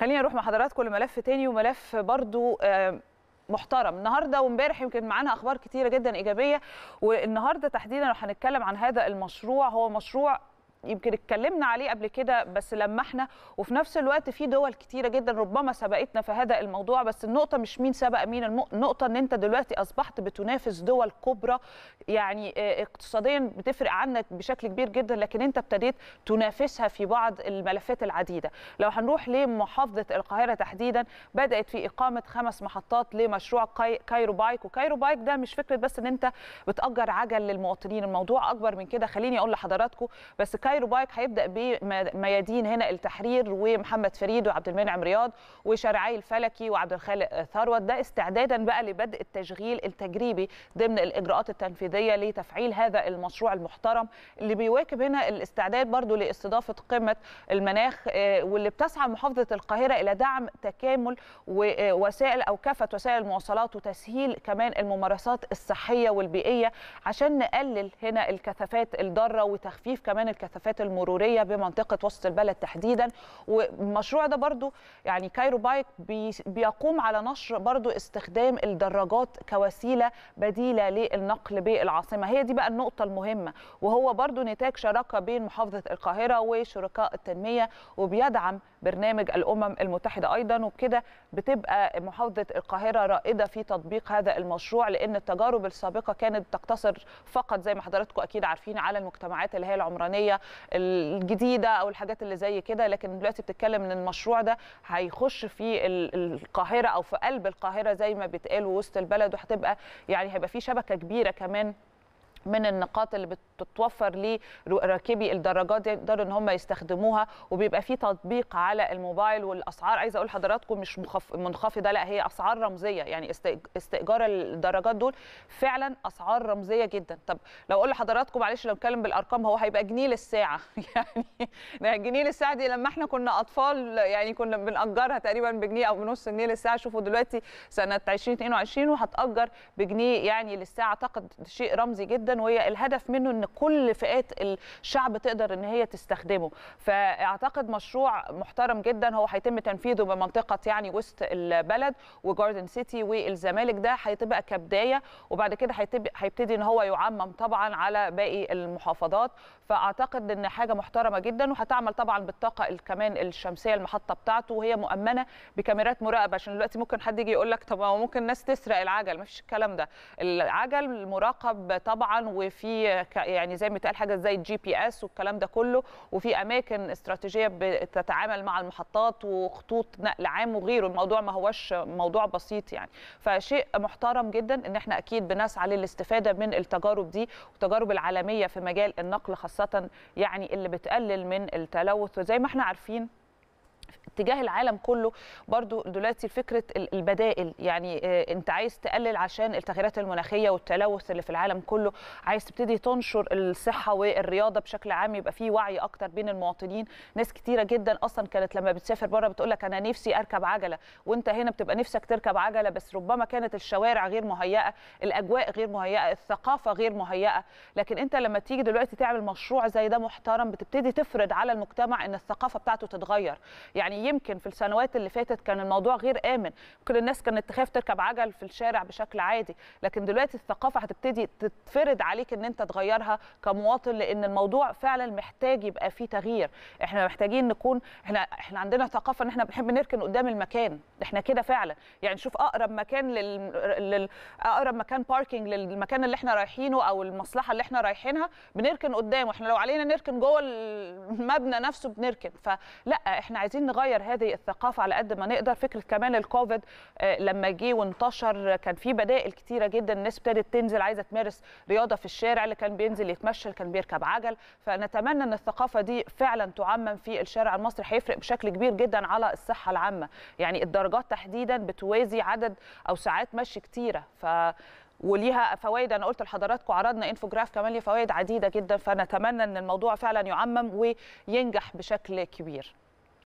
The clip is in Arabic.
خليني اروح مع حضراتكم لملف تاني وملف برضو آه، محترم النهارده وامبارح يمكن معانا اخبار كتيره جدا ايجابيه والنهارده تحديدا هنتكلم عن هذا المشروع هو مشروع يمكن اتكلمنا عليه قبل كده بس لمحنا وفي نفس الوقت في دول كتيره جدا ربما سبقتنا في هذا الموضوع بس النقطه مش مين سبق مين النقطه ان انت دلوقتي اصبحت بتنافس دول كبرى يعني آه، اقتصاديا بتفرق عنك بشكل كبير جدا لكن انت ابتديت تنافسها في بعض الملفات العديده لو هنروح لمحافظه القاهره تحديدا بدات في اقامه خمس محطات لمشروع كايرو بايك وكايرو بايك ده مش فكره بس ان انت بتاجر عجل للمواطنين الموضوع اكبر من كده خليني اقول لحضراتكم بس كايرو بايك هيبدا بميادين هنا التحرير ومحمد فريد وعبد المنعم رياض وشرعي الفلكي وعبد الخالق ثروت ده استعدادا بقى لبدء التشغيل التجريبي ضمن الاجراءات التنفيذيه لتفعيل هذا المشروع المحترم اللي بيواكب هنا الاستعداد برضو لاستضافه قمه المناخ آه، واللي بتسعى محافظه القاهره الى دعم تكامل ووسائل آه، او كافه وسائل المواصلات وتسهيل كمان الممارسات الصحيه والبيئيه عشان نقلل هنا الكثافات الضاره وتخفيف كمان الكثافات المسافات المروريه بمنطقه وسط البلد تحديدا والمشروع ده برضو يعني كايرو بايك بيقوم على نشر برضو استخدام الدراجات كوسيله بديله للنقل بالعاصمه هي دي بقى النقطه المهمه وهو برضو نتاج شراكه بين محافظه القاهره وشركاء التنميه وبيدعم برنامج الامم المتحده ايضا وبكده بتبقى محافظه القاهره رائده في تطبيق هذا المشروع لان التجارب السابقه كانت تقتصر فقط زي ما حضراتكم اكيد عارفين على المجتمعات اللي هي العمرانيه الجديده او الحاجات اللي زي كده لكن دلوقتي بتتكلم ان المشروع ده هيخش في القاهره او في قلب القاهره زي ما بيتقال وسط البلد وهتبقى يعني هيبقى في شبكه كبيره كمان من النقاط اللي بتتوفر لراكبي الدراجات دي يقدروا ان هم يستخدموها وبيبقى في تطبيق على الموبايل والاسعار عايزه اقول لحضراتكم مش منخفضه لا هي اسعار رمزيه يعني استئجار الدراجات دول فعلا اسعار رمزيه جدا طب لو اقول لحضراتكم معلش لو اتكلم بالارقام هو هيبقى جنيه للساعه يعني جنيه للساعه دي لما احنا كنا اطفال يعني كنا بنأجرها تقريبا بجنيه او بنص جنيه للساعه شوفوا دلوقتي سنه 2022 وهتأجر بجنيه يعني للساعه اعتقد شيء رمزي جدا جدا وهي الهدف منه ان كل فئات الشعب تقدر ان هي تستخدمه فاعتقد مشروع محترم جدا هو هيتم تنفيذه بمنطقه يعني وسط البلد وجاردن سيتي والزمالك ده هيتبقى كبدايه وبعد كده هيبتدي ان هو يعمم طبعا على باقي المحافظات فاعتقد ان حاجه محترمه جدا وهتعمل طبعا بالطاقه كمان الشمسيه المحطه بتاعته وهي مؤمنه بكاميرات مراقبه عشان دلوقتي ممكن حد يجي يقول لك طب هو ممكن الناس تسرق العجل ما فيش الكلام ده العجل مراقب طبعا وفي يعني زي ما اتقال حاجه زي الجي بي اس والكلام ده كله وفي اماكن استراتيجيه بتتعامل مع المحطات وخطوط نقل عام وغيره الموضوع ما هوش موضوع بسيط يعني فشيء محترم جدا ان احنا اكيد بنسعى للاستفاده من التجارب دي والتجارب العالميه في مجال النقل خاصه خاصه يعني اللي بتقلل من التلوث وزي ما احنا عارفين اتجاه العالم كله برضو دلوقتي فكره البدائل يعني آه، انت عايز تقلل عشان التغييرات المناخيه والتلوث اللي في العالم كله عايز تبتدي تنشر الصحه والرياضه بشكل عام يبقى في وعي اكتر بين المواطنين ناس كتيره جدا اصلا كانت لما بتسافر بره بتقول لك انا نفسي اركب عجله وانت هنا بتبقى نفسك تركب عجله بس ربما كانت الشوارع غير مهيئه الاجواء غير مهيئه الثقافه غير مهيئه لكن انت لما تيجي دلوقتي تعمل مشروع زي ده محترم بتبتدي تفرض على المجتمع ان الثقافه بتاعته تتغير يعني يمكن في السنوات اللي فاتت كان الموضوع غير امن كل الناس كانت تخاف تركب عجل في الشارع بشكل عادي لكن دلوقتي الثقافه هتبتدي تتفرض عليك ان انت تغيرها كمواطن لان الموضوع فعلا محتاج يبقى فيه تغيير احنا محتاجين نكون احنا احنا عندنا ثقافه ان احنا بنحب نركن قدام المكان احنا كده فعلا يعني شوف اقرب مكان لل... لل... اقرب مكان باركينج للمكان اللي احنا رايحينه او المصلحه اللي احنا رايحينها بنركن قدامه احنا لو علينا نركن جوه المبنى نفسه بنركن فلا احنا عايزين نغير هذه الثقافه على قد ما نقدر فكره كمان الكوفيد آه، لما جه وانتشر كان في بدائل كتيره جدا الناس ابتدت تنزل عايزه تمارس رياضه في الشارع اللي كان بينزل يتمشى اللي كان بيركب عجل فنتمنى ان الثقافه دي فعلا تعمم في الشارع المصري هيفرق بشكل كبير جدا على الصحه العامه يعني الدرجات تحديدا بتوازي عدد او ساعات مشي كتيره ف وليها فوائد انا قلت لحضراتكم عرضنا انفوجراف كمان ليها فوائد عديده جدا فنتمنى ان الموضوع فعلا يعمم وينجح بشكل كبير